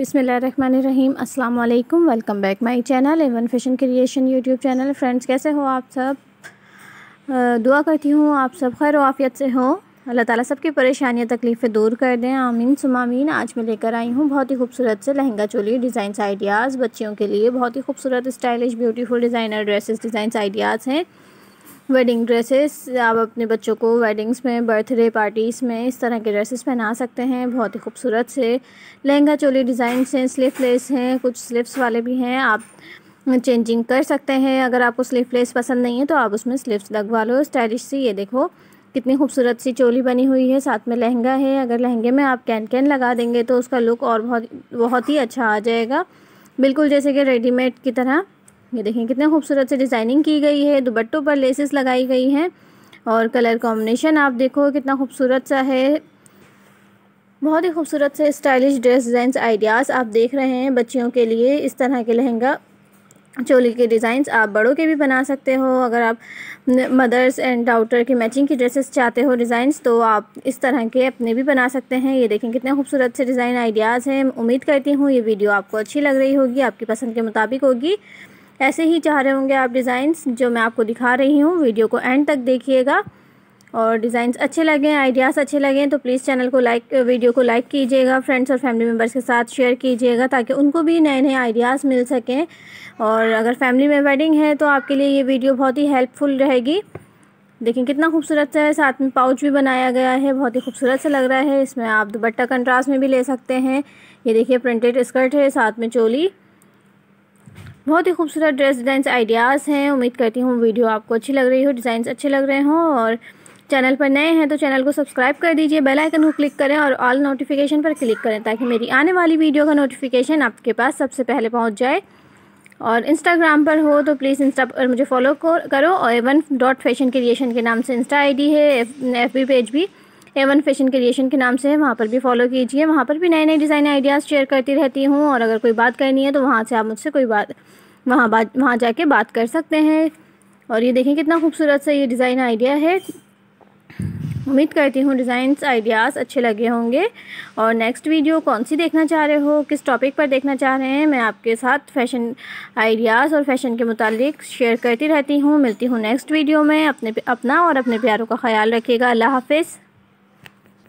बिसमीम अस्सलाम वालेकुम welcome back my channel Avon fashion creation YouTube channel friends कैसे हो आप सब दुआ करती हूँ आप सब खैर वाफ़ियत से हो अल्लाह ताला सबकी परेशानियाँ तकलीफ़ें दूर कर दें आमीन सुमामीन आज मैं लेकर आई हूँ बहुत ही खूबसूरत से लहंगा चोली डिज़ाइंस आइडियाज़ बच्चियों के लिए बहुत ही खूबसूरत stylish beautiful designer dresses designs ideas हैं वेडिंग ड्रेसेस आप अपने बच्चों को वेडिंग्स में बर्थडे पार्टीज़ में इस तरह के ड्रेसेस पहना सकते हैं बहुत ही खूबसूरत से लहंगा चोली डिज़ाइंस हैं स्लीवलेस हैं कुछ स्लीव्स वाले भी हैं आप चेंजिंग कर सकते हैं अगर आपको स्लीवलेस पसंद नहीं है तो आप उसमें स्लीव्स लगवा लो स्टाइलिश सी ये देखो कितनी खूबसूरत सी चोली बनी हुई है साथ में लहंगा है अगर लहंगे में आप कैन कैन लगा देंगे तो उसका लुक और बहुत बहुत ही अच्छा आ जाएगा बिल्कुल जैसे कि रेडीमेड की तरह ये देखें कितने खूबसूरत से डिज़ाइनिंग की गई है दुबट्टों पर लेसेस लगाई गई हैं और कलर कॉम्बिनेशन आप देखो कितना खूबसूरत सा है बहुत ही खूबसूरत से स्टाइलिश ड्रेस डिजाइन आइडियाज़ आप देख रहे हैं बच्चियों के लिए इस तरह के लहंगा चोली के डिज़ाइंस आप बड़ों के भी बना सकते हो अगर आप मदर्स एंड डाउटर की मैचिंग की ड्रेसेस चाहते हो डिज़ाइंस तो आप इस तरह के अपने भी बना सकते हैं ये देखें कितने खूबसूरत से डिज़ाइन आइडियाज़ हैं उम्मीद करती हूँ ये वीडियो आपको अच्छी लग रही होगी आपकी पसंद के मुताबिक होगी ऐसे ही चाह रहे होंगे आप डिज़ाइंस जो मैं आपको दिखा रही हूँ वीडियो को एंड तक देखिएगा और डिज़ाइंस अच्छे लगे आइडियाज़ अच्छे लगें तो प्लीज़ चैनल को लाइक वीडियो को लाइक कीजिएगा फ्रेंड्स और फैमिली मेम्बर्स के साथ शेयर कीजिएगा ताकि उनको भी नए नए आइडियाज़ मिल सकें और अगर फैमिली में वेडिंग है तो आपके लिए ये वीडियो बहुत ही हेल्पफुल रहेगी देखिए कितना खूबसूरत सा है साथ में पाउच भी बनाया गया है बहुत ही खूबसूरत सा लग रहा है इसमें आप दुपट्टा कंट्रास्ट में भी ले सकते हैं ये देखिए प्रिंटेड स्कर्ट है साथ में चोली बहुत ही खूबसूरत ड्रेस डिज़ाइन आइडियाज़ हैं उम्मीद करती हूँ वीडियो आपको अच्छी लग रही हो डिज़ाइन अच्छे लग रहे हों और चैनल पर नए हैं तो चैनल को सब्सक्राइब कर दीजिए बेल आइकन को क्लिक करें और ऑल नोटिफिकेशन पर क्लिक करें ताकि मेरी आने वाली वीडियो का नोटिफिकेशन आपके पास सबसे पहले पहुँच जाए और इंस्टाग्राम पर हो तो प्लीज़ इंस्टा पर मुझे फॉलो करो और एवन डॉट फैशन क्रिएशन के नाम से इंस्टा आईडी है एफ बी पेज भी एवन फैशन क्रिएशन के नाम से है वहाँ पर भी फॉलो कीजिए वहाँ पर भी नए नए डिज़ाइन आइडियाज़ शेयर करती रहती हूँ और अगर कोई बात करनी है तो वहाँ से आप मुझसे कोई बात वहाँ बात वहाँ जाके बात कर सकते हैं और ये देखें कितना खूबसूरत सा ये डिज़ाइन आइडिया है उम्मीद करती हूँ डिज़ाइंस आइडियाज़ अच्छे लगे होंगे और नेक्स्ट वीडियो कौन सी देखना चाह रहे हो किस टॉपिक पर देखना चाह रहे हैं मैं आपके साथ फैशन आइडियाज़ और फैशन के मुतालिक शेयर करती रहती हूँ मिलती हूँ नेक्स्ट वीडियो में अपने अपना और अपने प्यारों का ख्याल रखिएगा अल्लाह हाफिज़